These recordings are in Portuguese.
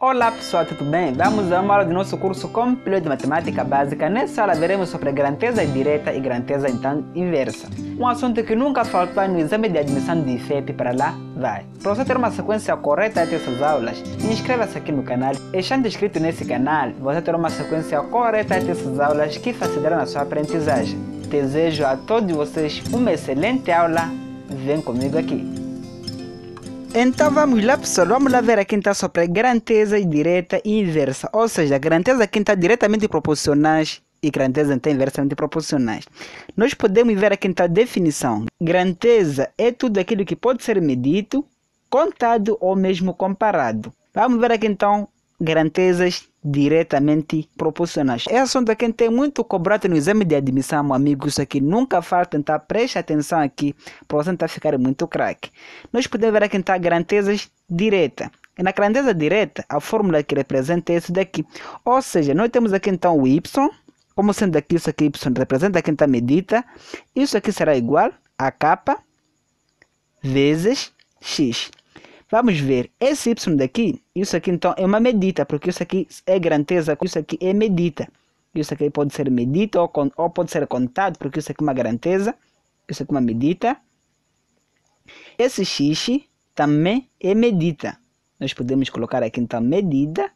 Olá pessoal, tudo bem? Vamos a uma aula do nosso curso completo de matemática básica. Nessa aula veremos sobre grandeza direta e grandeza então inversa. Um assunto que nunca faltou no exame de admissão de IFEP para lá vai. Para você ter uma sequência correta dessas aulas, inscreva-se aqui no canal. E estando inscrito nesse canal, você terá uma sequência correta dessas aulas que facilitarão a sua aprendizagem. Desejo a todos vocês uma excelente aula. Vem comigo aqui. Então vamos lá pessoal, vamos lá ver a quinta tá sobre grandeza direta e inversa, ou seja, grandeza é quinta tá diretamente proporcionais e grandeza então inversamente proporcionais. Nós podemos ver aqui quinta definição. Grandeza é tudo aquilo que pode ser medido, contado ou mesmo comparado. Vamos ver aqui então grandezas diretamente proporcionais. É assunto a quem tem muito cobrado no exame de admissão, meu amigo. Isso aqui nunca falta, tentar Preste atenção aqui para você não tá ficar muito craque. Nós podemos ver aqui, tá? Grandezas direta. E na grandeza direta, a fórmula que representa é isso daqui. Ou seja, nós temos aqui então o y, como sendo aqui isso aqui y representa quem está medida. Isso aqui será igual a k vezes x. Vamos ver, esse y daqui, isso aqui então é uma medita, porque isso aqui é grandeza, isso aqui é medita. Isso aqui pode ser medita ou, ou pode ser contado, porque isso aqui é uma grandeza, isso aqui é uma medita. Esse x também é medita. Nós podemos colocar aqui então medida.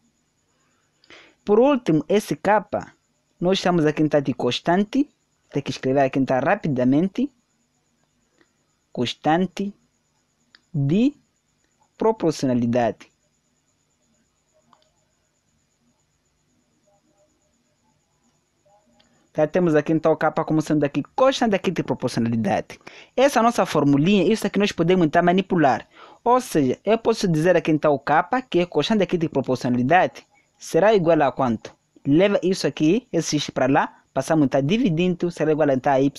Por último, esse capa, nós estamos aqui então de constante, tem que escrever aqui então rapidamente, constante de proporcionalidade. Já tá, temos aqui então o capa como sendo aqui constante aqui de proporcionalidade. Essa nossa formulinha, isso aqui nós podemos então manipular. Ou seja, eu posso dizer aqui então o capa que é constante aqui de proporcionalidade será igual a quanto? Leva isso aqui, esse x para lá, passamos então dividindo, será igual a então a y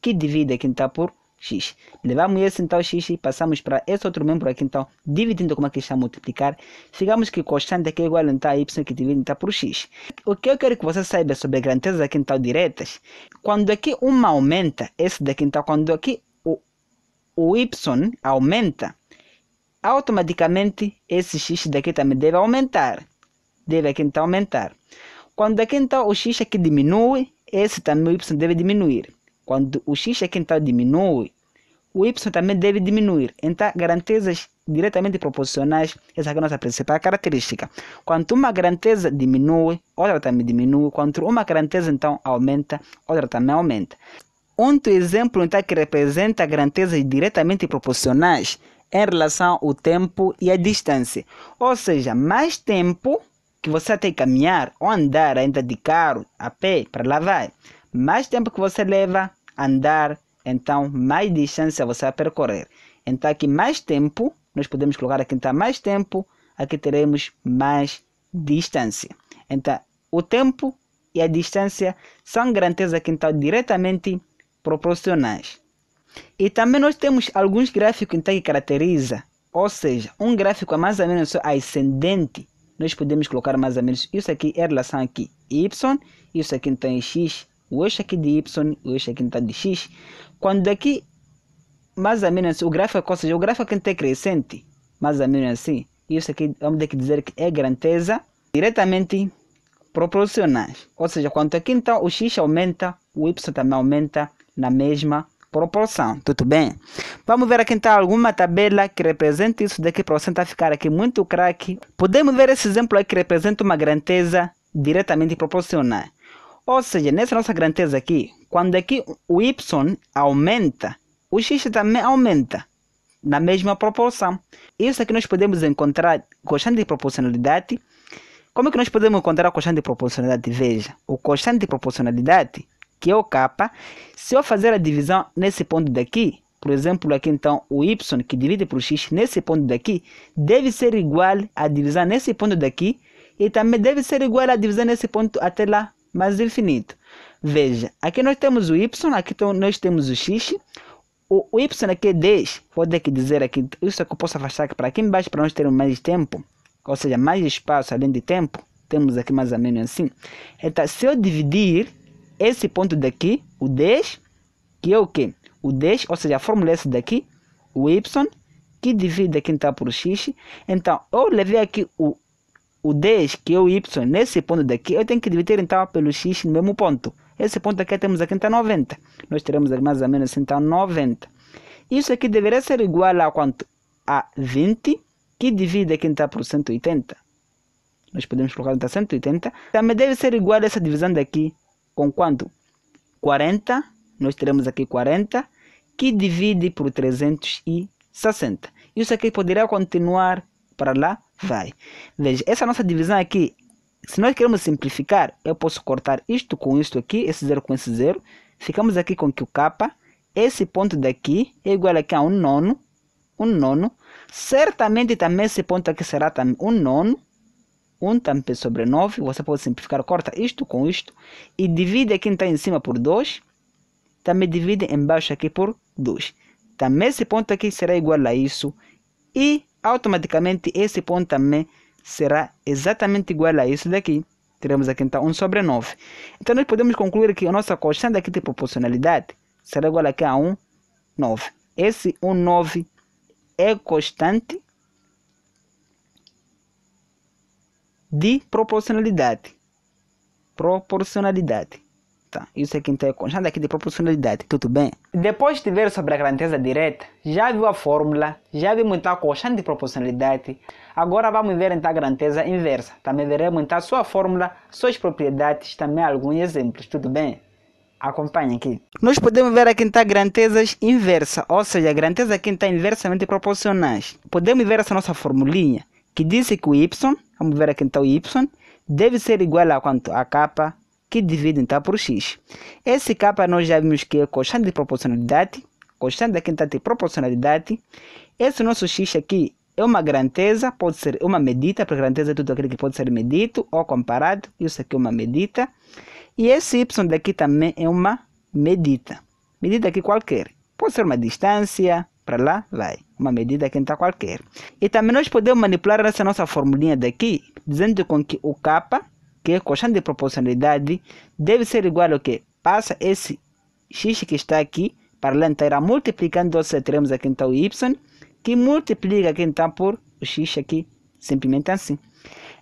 que divide aqui então por x. Levamos esse então x e passamos para esse outro membro aqui então, dividindo como aqui está a multiplicar, ficamos que constante aqui é igual então a y que divide então por x. O que eu quero que você saiba sobre grandezas aqui então diretas, quando aqui uma aumenta, esse daqui então, quando aqui o, o y aumenta, automaticamente esse x daqui também deve aumentar. Deve aqui então aumentar. Quando aqui então o x aqui diminui, esse também o y deve diminuir. Quando o x aqui então diminui, o y também deve diminuir. Então, grandezas diretamente proporcionais, essa é a nossa principal característica. Quanto uma grandeza diminui, outra também diminui. Quanto uma grandeza então aumenta, outra também aumenta. Outro exemplo então que representa grandezas diretamente proporcionais em relação ao tempo e à distância. Ou seja, mais tempo que você tem que caminhar ou andar ainda de carro, a pé, para lá vai. Mais tempo que você leva a andar então, mais distância você vai percorrer. Então, aqui mais tempo, nós podemos colocar aqui então mais tempo, aqui teremos mais distância. Então, o tempo e a distância são garantias aqui então diretamente proporcionais. E também nós temos alguns gráficos então que caracteriza, ou seja, um gráfico é mais ou menos ascendente. Nós podemos colocar mais ou menos isso aqui é relação aqui y, isso aqui então é x, o eixo aqui de y, o eixo aqui então de x. Quando daqui, mais ou menos, o gráfico, ou seja, o gráfico é crescente, mais ou menos assim. Isso aqui, vamos ter que dizer que é grandeza diretamente proporcionais. Ou seja, quanto aqui então o x aumenta, o y também aumenta na mesma proporção. Tudo bem? Vamos ver aqui então alguma tabela que represente isso daqui para você ficar aqui muito craque. Podemos ver esse exemplo aí que representa uma grandeza diretamente proporcional. Ou seja, nessa nossa grandeza aqui, quando aqui o y aumenta, o x também aumenta na mesma proporção. Isso aqui é nós podemos encontrar constante de proporcionalidade. Como é que nós podemos encontrar a constante de proporcionalidade? Veja, o constante de proporcionalidade, que é o k, se eu fazer a divisão nesse ponto daqui, por exemplo, aqui então o y que divide por x nesse ponto daqui deve ser igual à divisão nesse ponto daqui e também deve ser igual à divisão nesse ponto até lá mais infinito. Veja, aqui nós temos o y, aqui nós temos o x. O, y aqui é 10, vou ter que dizer aqui, isso é que eu posso afastar aqui para aqui embaixo para nós termos mais tempo, ou seja, mais espaço além de tempo. Temos aqui mais ou menos assim. Então, se eu dividir esse ponto daqui, o 10, que é o que? O 10, ou seja, a fórmula é essa daqui, o y, que divide aqui então por x. Então, eu levei aqui o o 10, é que é o y, nesse ponto daqui, eu tenho que dividir então pelo x no mesmo ponto. Esse ponto aqui temos aqui então 90. Nós teremos mais ou menos então 90. Isso aqui deveria ser igual a quanto? A 20, que divide aqui então por 180. Nós podemos colocar então 180. Também deve ser igual a essa divisão daqui com quanto? 40. Nós teremos aqui 40, que divide por 360. Isso aqui poderá continuar para lá vai. Veja, essa nossa divisão aqui, se nós queremos simplificar, eu posso cortar isto com isto aqui, esse zero com esse zero. Ficamos aqui com que o capa, esse ponto daqui é igual aqui a um nono, um nono. Certamente também esse ponto aqui será também um nono. um também sobre 9, você pode simplificar, corta isto com isto e divide aqui está então, em cima por 2, também divide embaixo aqui por 2. Também esse ponto aqui será igual a isso e automaticamente esse ponto também será exatamente igual a isso daqui. Teremos aqui então 1 sobre 9. Então nós podemos concluir que a nossa constante aqui de proporcionalidade será igual aqui a 1, 9. Esse 1, 9 é constante de proporcionalidade. Proporcionalidade direta. Isso é que então tá é constante aqui de proporcionalidade, tudo bem? Depois de ver sobre a grandeza direta, já viu a fórmula, já viu então a constante de proporcionalidade. Agora vamos ver então a grandeza inversa. Também veremos então a sua fórmula, suas propriedades, também alguns exemplos, tudo bem? Acompanhe aqui. Nós podemos ver aqui então inversa, ou seja, a grandeza aqui está inversamente proporcionais. Podemos ver essa nossa formulinha, que disse que o y, vamos ver aqui então o y, deve ser igual a quanto? A capa que divide então tá? por x. Esse k nós já vimos que é constante de proporcionalidade, constante da quinta então, de proporcionalidade. Esse nosso x aqui é uma grandeza, pode ser uma medida, porque grandeza é tudo aquilo que pode ser medido ou comparado. Isso aqui é uma medida. E esse y daqui também é uma medida. Medida aqui qualquer. Pode ser uma distância, para lá, vai. Uma medida que está então, qualquer. E também nós podemos manipular essa nossa formulinha daqui, dizendo com que o capa que quociente é de proporcionalidade deve ser igual ao que? Passa esse x que está aqui para lá inteira, multiplicando, os teremos aqui então o y, que multiplica aqui então por o x aqui, simplesmente assim.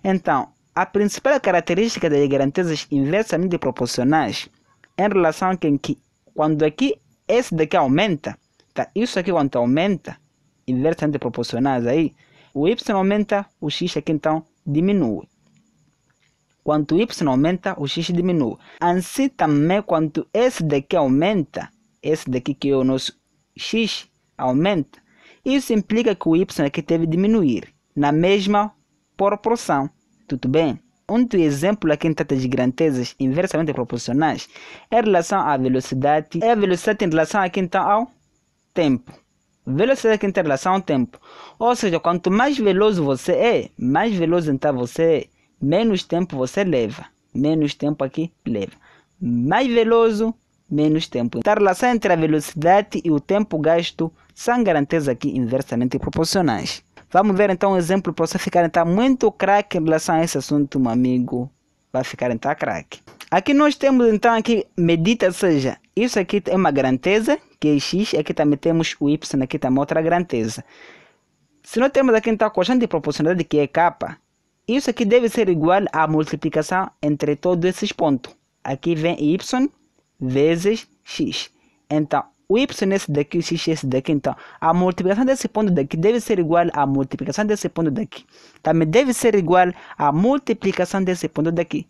Então, a principal característica das garantias inversamente proporcionais em relação a que quando aqui esse daqui aumenta, tá? Isso aqui quando aumenta, inversamente proporcionais aí, o y aumenta, o x aqui então diminui. Quanto y aumenta, o x diminui. Assim também, quanto esse daqui aumenta, esse daqui que é o nosso x aumenta, isso implica que o y aqui deve diminuir na mesma proporção. Tudo bem? Um exemplo aqui em trata de grandezas inversamente proporcionais é em relação à velocidade, é a velocidade em relação aqui então ao tempo. Velocidade aqui em relação ao tempo. Ou seja, quanto mais veloz você é, mais veloz então você é menos tempo você leva. Menos tempo aqui leva. Mais veloz, menos tempo. Então, a relação entre a velocidade e o tempo gasto são garantias aqui inversamente proporcionais. Vamos ver então um exemplo para você ficar então muito craque em relação a esse assunto, meu amigo. Vai ficar então craque. Aqui nós temos então aqui medida, ou seja, isso aqui é uma grandeza, que é x, aqui também temos o y, aqui também outra grandeza. Se nós temos aqui então a constante de proporcionalidade que é k, isso aqui deve ser igual à multiplicação entre todos esses pontos. Aqui vem y vezes x. Então, o y esse daqui, o x esse daqui. Então, a multiplicação desse ponto daqui deve ser igual à multiplicação desse ponto daqui. Também deve ser igual à multiplicação desse ponto daqui.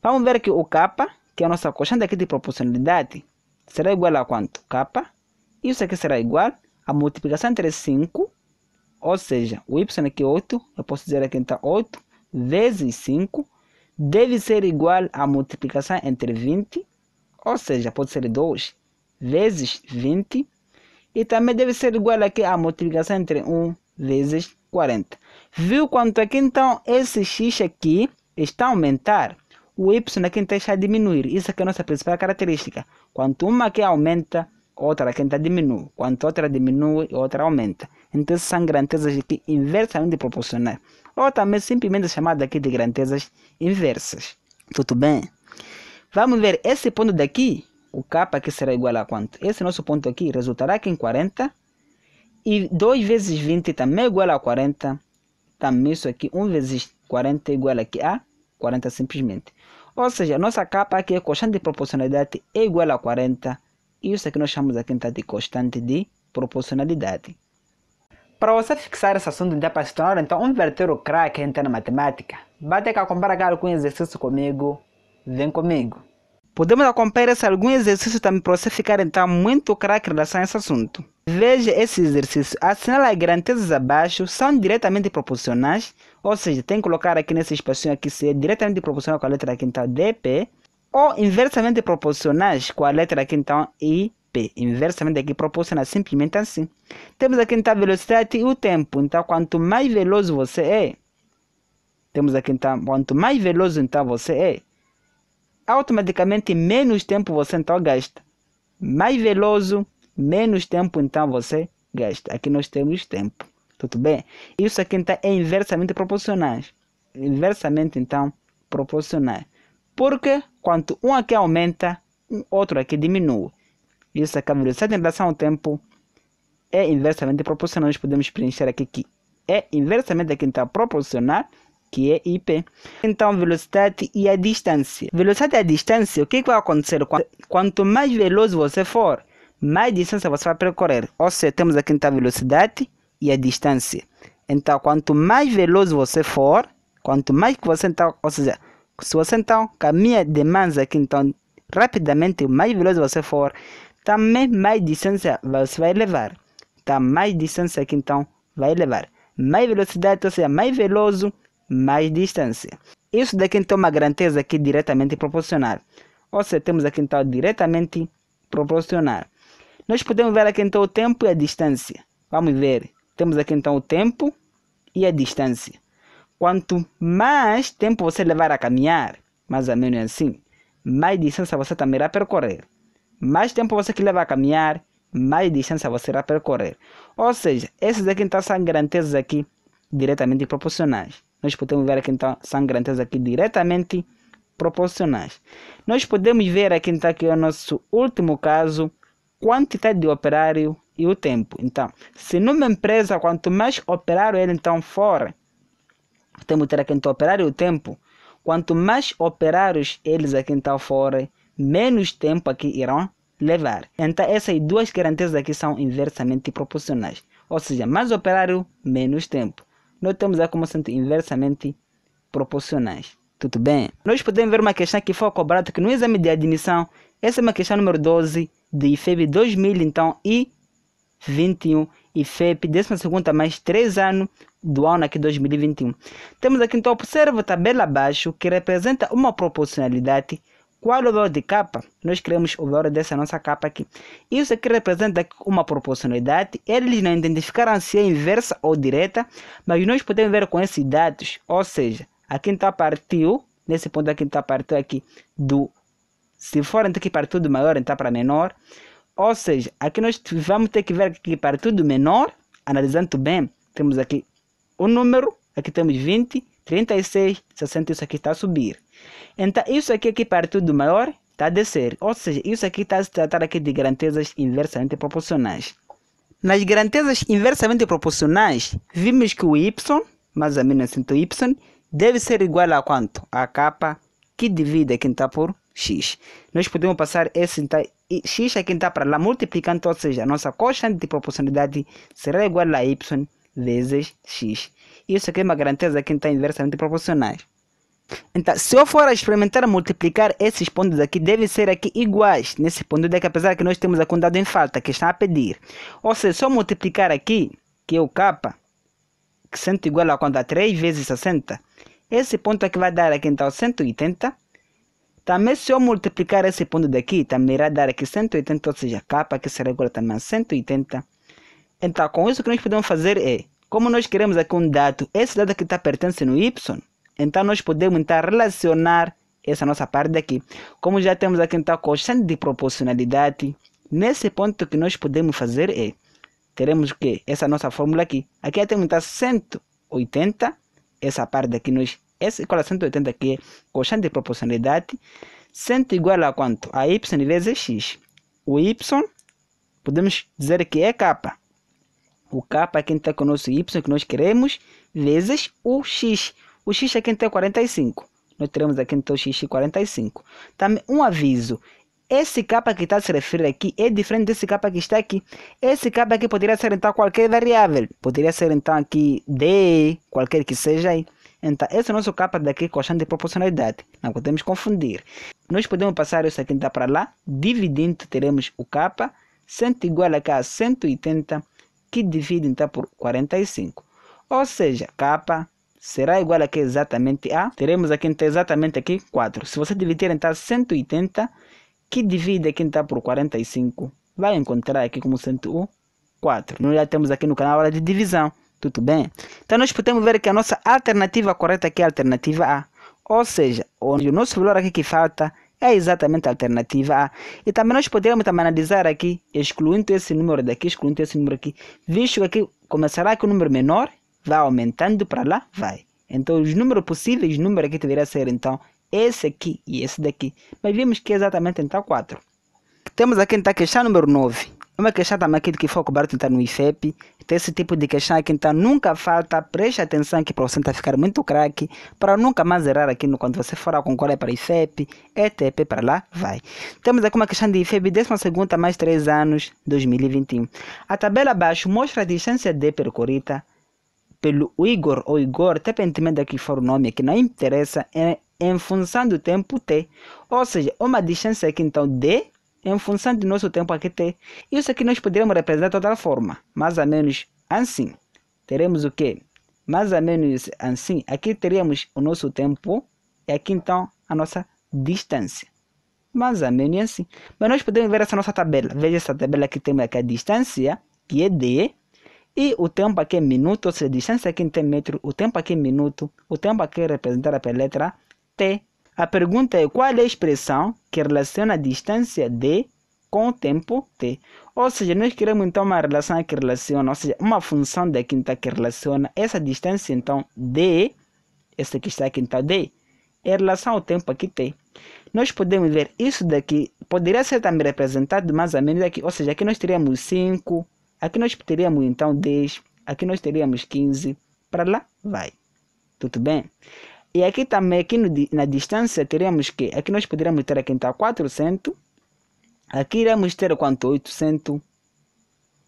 Vamos ver que o k que é a nossa constante aqui de proporcionalidade, será igual a quanto? k. Isso aqui será igual à multiplicação entre 5, ou seja, o y aqui é 8, eu posso dizer aqui então 8 vezes 5 deve ser igual à multiplicação entre 20, ou seja, pode ser 2 vezes 20, e também deve ser igual aqui à multiplicação entre 1 vezes 40. Viu quanto aqui é então esse x aqui está a aumentar, o y aqui então está a diminuir. Isso aqui é a nossa principal característica. Quanto uma aqui aumenta, outra aqui está então, diminuindo. Quanto outra diminui, outra aumenta. Então são grandezas aqui inversamente proporcionais ou também simplesmente chamado aqui de grandezas inversas. Tudo bem? Vamos ver esse ponto daqui, o capa que será igual a quanto? Esse nosso ponto aqui resultará aqui em 40 e 2 vezes 20 também é igual a 40. Também isso aqui, 1 vezes 40 é igual aqui a 40 simplesmente. Ou seja, nossa capa aqui é constante de proporcionalidade é igual a 40. Isso aqui nós chamamos aqui então, de constante de proporcionalidade. Para você fixar esse assunto internacional, então inverter o crack na matemática. Bate cá, compara acompanhar algum exercício comigo. Vem comigo. Podemos acompanhar esse algum exercício também para você ficar então muito craque em relação a esse assunto. Veja esse exercício. Assinala as grandezas abaixo são diretamente proporcionais, ou seja, tem que colocar aqui nesse espaço aqui se é diretamente proporcional com a letra aqui então DP, ou inversamente proporcionais com a letra aqui então I P inversamente aqui é proporcional, simplesmente assim. Temos aqui então a velocidade e o tempo. Então, quanto mais veloz você é, temos aqui então, quanto mais veloz então você é, automaticamente menos tempo você então gasta. Mais veloz, menos tempo então você gasta. Aqui nós temos tempo. Tudo bem? Isso aqui então é inversamente proporcional. Inversamente então proporcional. Porque quanto um aqui aumenta, um outro aqui diminui. Isso é caminho certo em relação ao é tempo. É inversamente proporcional. Nós podemos preencher aqui que é inversamente a quem está então, proporcional, que é IP. Então, velocidade e a distância. Velocidade e a distância, o que, que vai acontecer? Quanto mais veloz você for, mais distância você vai percorrer. Ou seja, temos aqui então a velocidade e a distância. Então, quanto mais veloz você for, quanto mais que você então, ou seja, se você então caminha demais aqui, então rapidamente, mais veloz você for, também mais distância você vai levar. Tá mais distância que então vai levar. Mais velocidade, ou seja, mais veloz, mais distância. Isso daqui então é uma grandeza aqui diretamente proporcional. Ou seja, temos aqui então diretamente proporcional. Nós podemos ver aqui então o tempo e a distância. Vamos ver. Temos aqui então o tempo e a distância. Quanto mais tempo você levar a caminhar, mais ou menos assim, mais distância você também irá percorrer mais tempo você que leva a caminhar, mais distância você irá percorrer. Ou seja, esses aqui então são garantezas aqui diretamente proporcionais. Nós podemos ver aqui então são garantezas aqui diretamente proporcionais. Nós podemos ver aqui então que é o nosso último caso, quantidade de operário e o tempo. Então, se numa empresa quanto mais operário ele então for, temos que ter aqui então operário e o tempo. Quanto mais operários eles aqui então forem, menos tempo que irão levar. Então, essas duas garantias aqui são inversamente proporcionais. Ou seja, mais operário, menos tempo. Nós temos como sendo inversamente proporcionais. Tudo bem? Nós podemos ver uma questão que foi cobrada que no exame de admissão, essa é uma questão número 12 de IFEB 2000, então, e 21 e 12 mais 3 anos do ano aqui 2021. Temos aqui então, observa a tabela abaixo que representa uma proporcionalidade qual o valor de capa? Nós queremos o valor dessa nossa capa aqui. Isso aqui representa uma proporcionalidade. Eles não identificaram se é inversa ou direta, mas nós podemos ver com esses dados. Ou seja, aqui então partiu, nesse ponto aqui está partiu aqui do... Se for então que partiu do maior, então para menor. Ou seja, aqui nós vamos ter que ver que partiu do menor, analisando bem, temos aqui o número, aqui temos 20, 36, 60, isso aqui está a subir. Então, isso aqui, aqui é parte do maior, está a descer. Ou seja, isso aqui está a se tratar aqui de grandezas inversamente proporcionais. Nas grandezas inversamente proporcionais, vimos que o y, mais ou menos assim, o y, deve ser igual a quanto? A capa que divide quem está por x. Nós podemos passar esse tá, x aqui está para lá multiplicando, ou seja, a nossa constante de proporcionalidade será igual a y vezes x. Isso aqui é uma grandeza que está inversamente proporcionais. Então, se eu for experimentar multiplicar esses pontos aqui, devem ser aqui iguais nesse ponto daqui, apesar que nós temos a quantidade em falta, que está a pedir. Ou seja, se eu multiplicar aqui, que é o K, que 100 igual a quantidade 3 vezes 60, esse ponto aqui vai dar aqui, então, 180. Também se eu multiplicar esse ponto daqui, também irá dar aqui 180, ou seja, K, que será igual também a 180. Então, com isso, o que nós podemos fazer é, como nós queremos aqui um dado, esse dado aqui está pertence no Y, então nós podemos então relacionar essa nossa parte daqui. Como já temos aqui então a constante de proporcionalidade, nesse ponto que nós podemos fazer é, teremos que essa nossa fórmula aqui, aqui temos então 180, essa parte daqui nós, essa igual a 180 aqui é constante de proporcionalidade, 100 igual a quanto? A y vezes x. O y, podemos dizer que é k. O k aqui está então, com é o nosso y que nós queremos, vezes o x. O x aqui quem tem 45. Nós teremos aqui então x 45. Também um aviso. Esse capa que está se referindo aqui é diferente desse capa que está aqui. Esse capa aqui poderia ser então qualquer variável. Poderia ser então aqui D, qualquer que seja aí. Então, esse é o nosso capa daqui questão de proporcionalidade. Não podemos confundir. Nós podemos passar isso aqui então, para lá. Dividindo, teremos o capa. 100 igual a cá 180, que divide então por 45. Ou seja, capa será igual aqui exatamente a... Teremos aqui então exatamente aqui 4. Se você dividir então 180, que divide aqui então por 45, vai encontrar aqui como 104. 4. Nós já temos aqui no canal a hora de divisão. Tudo bem? Então, nós podemos ver que a nossa alternativa correta aqui é a alternativa A. Ou seja, onde o nosso valor aqui que falta é exatamente a alternativa A. E também nós podemos também analisar aqui, excluindo esse número daqui, excluindo esse número aqui, visto que aqui começará com o número menor vai aumentando para lá, vai. Então, os números possíveis, o número aqui deveria ser, então, esse aqui e esse daqui. Mas vimos que é exatamente, então, 4. Temos aqui, então, a questão número 9. É uma questão também aqui de que foi coberto, então, no IFEP. Então, esse tipo de questão aqui, então, nunca falta. Preste atenção aqui para você tentar ficar muito craque, para nunca mais errar aqui no quando você for a concorrer para IFEP, ETP, para lá, vai. Temos aqui uma questão de IFEP, 12 mais 3 anos, 2021. A tabela abaixo mostra a distância de percorrida pelo Igor ou Igor, independentemente daqui for o nome, que não interessa, é em função do tempo t. Ou seja, uma distância aqui então d em função do nosso tempo aqui t. Isso aqui nós poderíamos representar de outra forma, mais ou menos assim. Teremos o quê? Mais ou menos assim. Aqui teríamos o nosso tempo e aqui então a nossa distância. Mais ou menos assim. Mas nós podemos ver essa nossa tabela. Veja essa tabela que temos aqui, a distância, que é d e o tempo aqui é minuto, ou seja, de 150 metros, o tempo aqui é minuto, o tempo aqui é representado pela letra T. A pergunta é qual é a expressão que relaciona a distância D com o tempo t. Ou seja, nós queremos então uma relação que relaciona, ou seja, uma função da quinta que relaciona essa distância, então d, essa que está aqui, então d, em relação ao tempo aqui t. Nós podemos ver isso daqui, poderia ser também representado mais ou menos aqui, ou seja, aqui nós teríamos 5, Aqui nós teríamos então 10, aqui nós teríamos 15, para lá vai. Tudo bem? E aqui também, aqui no, na distância, teremos que, aqui nós poderíamos ter aqui então 400, aqui iremos ter quanto? 800,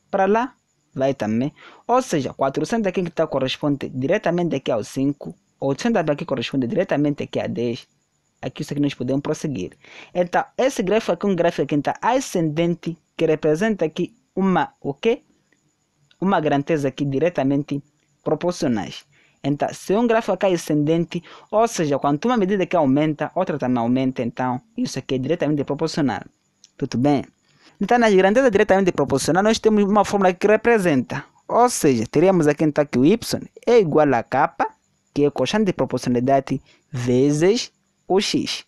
para lá vai também. Ou seja, 400 aqui que está corresponde diretamente aqui ao 5, 800 aqui corresponde diretamente aqui a 10, aqui isso aqui nós podemos prosseguir. Então, esse gráfico aqui é um gráfico que está ascendente, que representa aqui uma o quê? Uma grandeza aqui diretamente proporcionais. Então, se um gráfico é ascendente, ou seja, quanto uma medida que aumenta, outra também aumenta, então isso aqui é diretamente proporcional. Tudo bem? Então, nas grandezas diretamente proporcionais, nós temos uma fórmula que representa. Ou seja, teríamos aqui então que o y é igual a k, que é o quociente de proporcionalidade, vezes o x.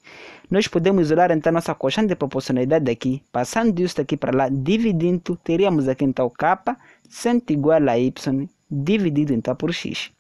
Nós podemos olhar então nossa constante de proporcionalidade aqui, passando isso daqui para lá, dividindo, teríamos aqui então K sendo igual a Y dividido então por X.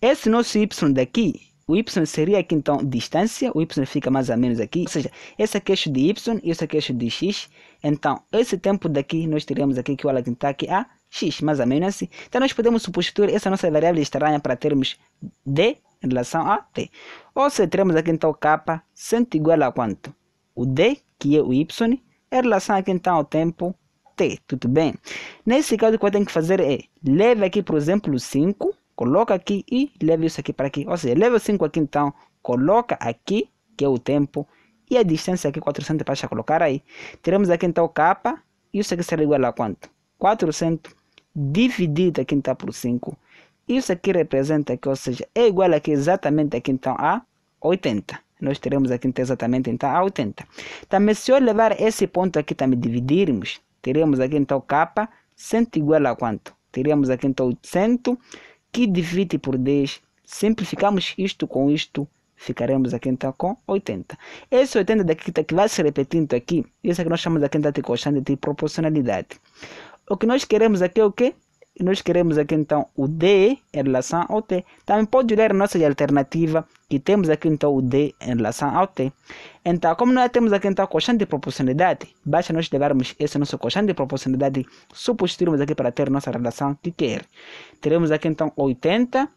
Esse nosso Y daqui, o Y seria aqui então distância, o Y fica mais ou menos aqui, ou seja, esse aqui é eixo de Y e esse aqui é eixo de X. Então, esse tempo daqui, nós teríamos aqui que o então, aqui a X, mais ou menos assim. Então, nós podemos substituir essa nossa variável estranha para termos D em relação a T. Ou seja, teremos aqui então K sendo igual a quanto? O D, que é o Y, em er relação aqui então ao tempo T, tudo bem? Nesse caso, o que eu tenho que fazer é, leve aqui, por exemplo, o 5, coloca aqui e leve isso aqui para aqui. Ou seja, leve o 5 aqui então, coloca aqui, que é o tempo, e a distância aqui, 400 para colocar aí. Teremos aqui então K, isso aqui será igual a quanto? 400 dividido aqui então por 5, isso aqui representa que, ou seja, é igual aqui exatamente aqui então a 80. Nós teremos aqui então, exatamente então a 80. Também se eu levar esse ponto aqui também dividirmos, teremos aqui então k 100 igual a quanto? Teremos aqui então 800 que divide por 10. Simplificamos isto com isto, ficaremos aqui então com 80. Esse 80 daqui tá, que vai se repetindo aqui, isso é que nós chamamos aqui então, de constante de proporcionalidade. O que nós queremos aqui é o quê? E nós queremos aqui então o D em relação ao T. Também pode ler nossa alternativa que temos aqui então o D em relação ao T. Então, como nós temos aqui então o quociente de proporcionalidade, basta nós levarmos esse nosso quociente de proporcionalidade, substituirmos aqui para ter nossa relação que quer. É Teremos aqui então 80,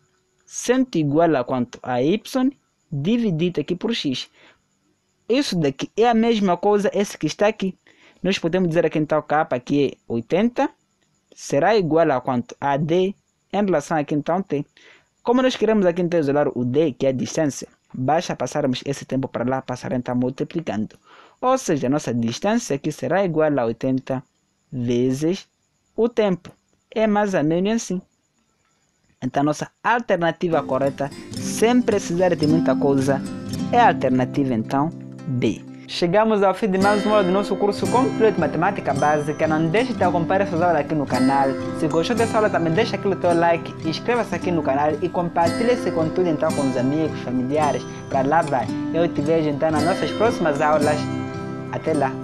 sendo igual a quanto? A Y dividido aqui por X. Isso daqui é a mesma coisa, esse que está aqui. Nós podemos dizer aqui então K que é 80 será igual a quanto? A D em relação a quinta t. Como nós queremos aqui então isolar o D, que é a distância, basta passarmos esse tempo para lá, passar então multiplicando. Ou seja, a nossa distância aqui será igual a 80 vezes o tempo. É mais ou menos assim. Então, a nossa alternativa correta, sem precisar de muita coisa, é a alternativa então B. Chegamos ao fim de mais uma aula do nosso curso completo de matemática básica. Não deixe de acompanhar essas aulas aqui no canal. Se gostou dessa aula, também deixa aquele teu like, inscreva-se aqui no canal e compartilhe esse conteúdo então com os amigos, familiares. Para lá vai. Eu te vejo então nas nossas próximas aulas. Até lá.